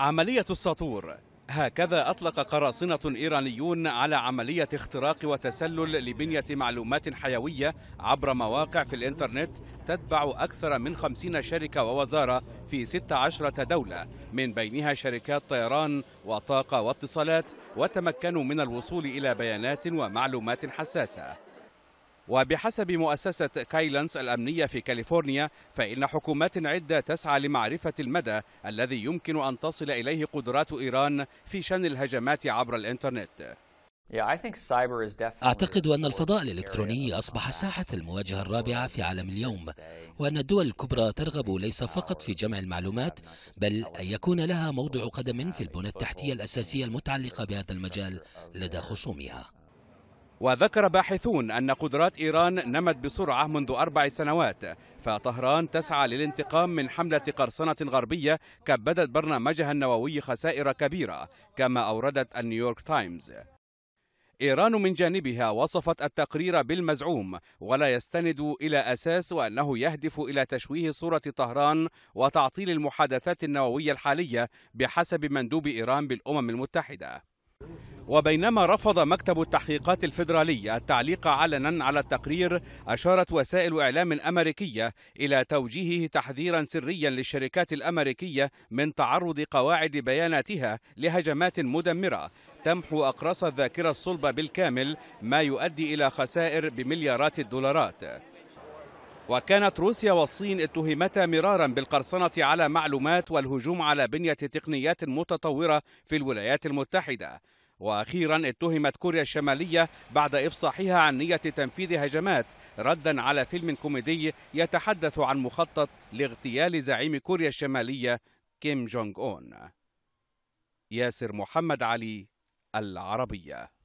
عملية الساطور هكذا أطلق قراصنة إيرانيون على عملية اختراق وتسلل لبنية معلومات حيوية عبر مواقع في الإنترنت تتبع أكثر من خمسين شركة ووزارة في 16 دولة من بينها شركات طيران وطاقة واتصالات وتمكنوا من الوصول إلى بيانات ومعلومات حساسة وبحسب مؤسسة كايلانس الأمنية في كاليفورنيا فإن حكومات عدة تسعى لمعرفة المدى الذي يمكن أن تصل إليه قدرات إيران في شن الهجمات عبر الإنترنت أعتقد أن الفضاء الإلكتروني أصبح ساحة المواجهة الرابعة في عالم اليوم وأن الدول الكبرى ترغب ليس فقط في جمع المعلومات بل أن يكون لها موضع قدم في البنى التحتية الأساسية المتعلقة بهذا المجال لدى خصومها وذكر باحثون أن قدرات إيران نمت بسرعة منذ أربع سنوات فطهران تسعى للانتقام من حملة قرصنة غربية كبدت برنامجها النووي خسائر كبيرة كما أوردت النيويورك تايمز إيران من جانبها وصفت التقرير بالمزعوم ولا يستند إلى أساس وأنه يهدف إلى تشويه صورة طهران وتعطيل المحادثات النووية الحالية بحسب مندوب إيران بالأمم المتحدة وبينما رفض مكتب التحقيقات الفيدرالي التعليق علنا على التقرير أشارت وسائل إعلام أمريكية إلى توجيهه تحذيرا سريا للشركات الأمريكية من تعرض قواعد بياناتها لهجمات مدمرة تمحو أقراص الذاكرة الصلبة بالكامل ما يؤدي إلى خسائر بمليارات الدولارات وكانت روسيا والصين اتهمتا مرارا بالقرصنة على معلومات والهجوم على بنية تقنيات متطورة في الولايات المتحدة واخيرا اتهمت كوريا الشماليه بعد افصاحها عن نيه تنفيذ هجمات ردا على فيلم كوميدي يتحدث عن مخطط لاغتيال زعيم كوريا الشماليه كيم جونغ اون ياسر محمد علي العربيه